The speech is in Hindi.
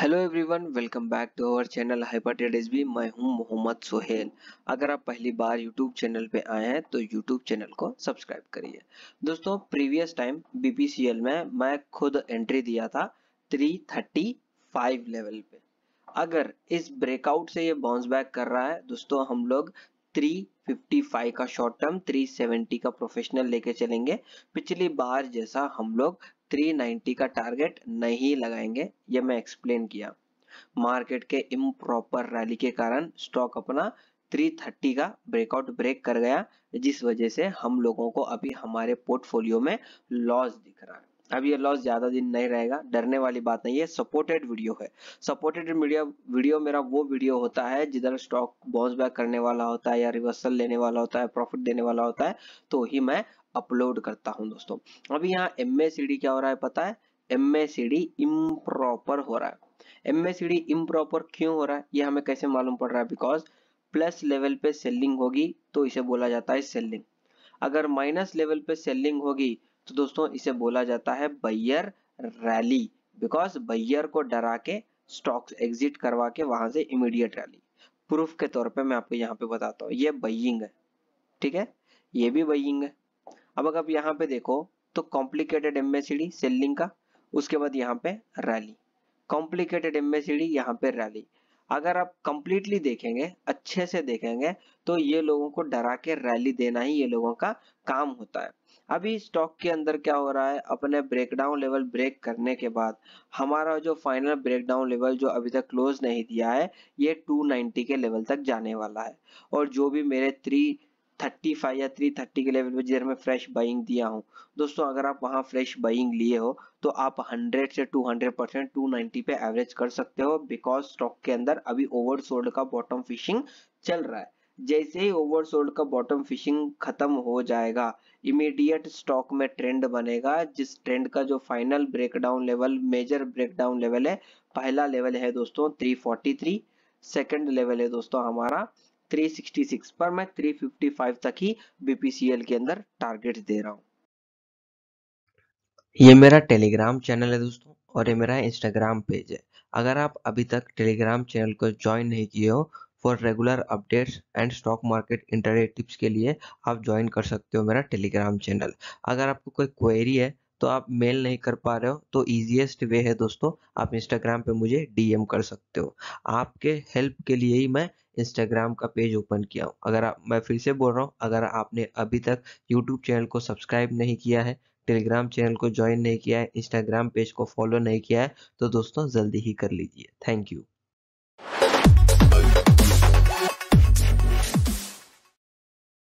hello everyone welcome back to our channel hyper B मैं हूं मोहम्मद सोहेल अगर आप पहली बार यूट्यूब चैनल पे आए हैं तो यूट्यूब चैनल को सब्सक्राइब करिए दोस्तों प्रीवियस टाइम बीपीसीएल में मैं खुद एंट्री दिया था 335 लेवल पे अगर इस ब्रेकआउट से ये बाउंस बैक कर रहा है दोस्तों हम लोग 355 का शॉर्ट टर्म 370 का प्रोफेशनल लेके चलेंगे पिछली बार जैसा हम लोग 390 का टारगेट नहीं लगाएंगे ये मैं एक्सप्लेन किया मार्केट के इम्प्रॉपर रैली के कारण स्टॉक अपना 330 का ब्रेकआउट ब्रेक कर गया जिस वजह से हम लोगों को अभी हमारे पोर्टफोलियो में लॉस दिख रहा है अब ये लॉस ज्यादा दिन नहीं रहेगा डरने वाली बात नहीं है सपोर्टेड वीडियो है सपोर्टेड मीडिया वीडियो मेरा वो वीडियो होता है जिधर स्टॉक बाउंस बैक करने वाला होता है या रिवर्सल लेने वाला होता है प्रॉफिट देने वाला होता है तो ही मैं अपलोड करता हूं दोस्तों अभी यहाँ एम क्या हो रहा है पता है एम ए इम्प्रॉपर हो रहा है एम ए इम्प्रॉपर क्यों हो रहा है ये हमें कैसे मालूम पड़ रहा है बिकॉज प्लस लेवल पे सेलिंग होगी तो इसे बोला जाता है सेलिंग अगर माइनस लेवल पे सेलिंग होगी तो दोस्तों इसे बोला जाता है बैयर रैली बिकॉज बैयर को डरा के स्टॉक्स एग्जिट करवा के वहां से इमीडिएट रैली प्रूफ के तौर पे मैं आपको यहाँ पे बताता हूँ ये बइंग है ठीक है ये भी बइंग है अब अगर आप यहाँ पे देखो तो कॉम्प्लिकेटेड एम्बेसिडी सेलिंग का उसके बाद यहाँ पे रैली कॉम्प्लिकेटेड एम्बेसिडी यहाँ पे रैली अगर आप कंप्लीटली देखेंगे अच्छे से देखेंगे तो ये लोगों को डरा के रैली देना ही ये लोगों का काम होता है अभी स्टॉक के अंदर क्या हो रहा है अपने ब्रेकडाउन लेवल ब्रेक करने के बाद हमारा जो फाइनल ब्रेकडाउन लेवल जो अभी तक क्लोज नहीं दिया है ये 290 के लेवल तक जाने वाला है और जो भी मेरे थ्री थर्टी फाइव या थ्री थर्टी के लेवल पर जिधर मैं फ्रेश बाइंग दिया हूँ दोस्तों अगर आप वहाँ फ्रेश बाइंग लिए हो तो आप हंड्रेड से two hundred percent two ninety पे एवरेज कर सकते हो बिकॉज स्टॉक के अंदर अभी ओवरसोल्ड का बॉटम फिशिंग चल रहा है जैसे ही ओवरसोल्ड का बॉटम फिशिंग खत्म हो जाएगा इमीडिएट स्टॉक में ट्रेंड बनेगा जिस ट्रेंड का जो final breakdown level major breakdown level है पहला लेवल है दोस्तों 343 सेकंड लेवल है दोस्तों हमारा 366 पर मैं 355 तक ही बीपीसीएल के अंदर टारगेट दे रहा हूं ये मेरा टेलीग्राम चैनल है दोस्तों और ये मेरा इंस्टाग्राम पेज है अगर आप अभी तक टेलीग्राम चैनल को ज्वाइन नहीं किए हो for regular updates and stock market internet tips के लिए आप ज्वाइन कर सकते हो मेरा टेलीग्राम चैनल अगर आपको कोई क्वेरी है तो आप मेल नहीं कर पा रहे हो तो इजीएस्ट वे है दोस्तों आप इंस्टाग्राम पे मुझे डीएम कर सकते हो आपके हेल्प के लिए ही मैं इंस्टाग्राम का पेज ओपन किया हूँ अगर आप मैं फिर से बोल रहा हूँ अगर आपने अभी तक यूट्यूब चैनल को सब्सक्राइब नहीं किया है टेलीग्राम चैनल को ज्वाइन नहीं किया है इंस्टाग्राम पेज को फॉलो नहीं किया है तो दोस्तों जल्दी ही कर लीजिए थैंक यू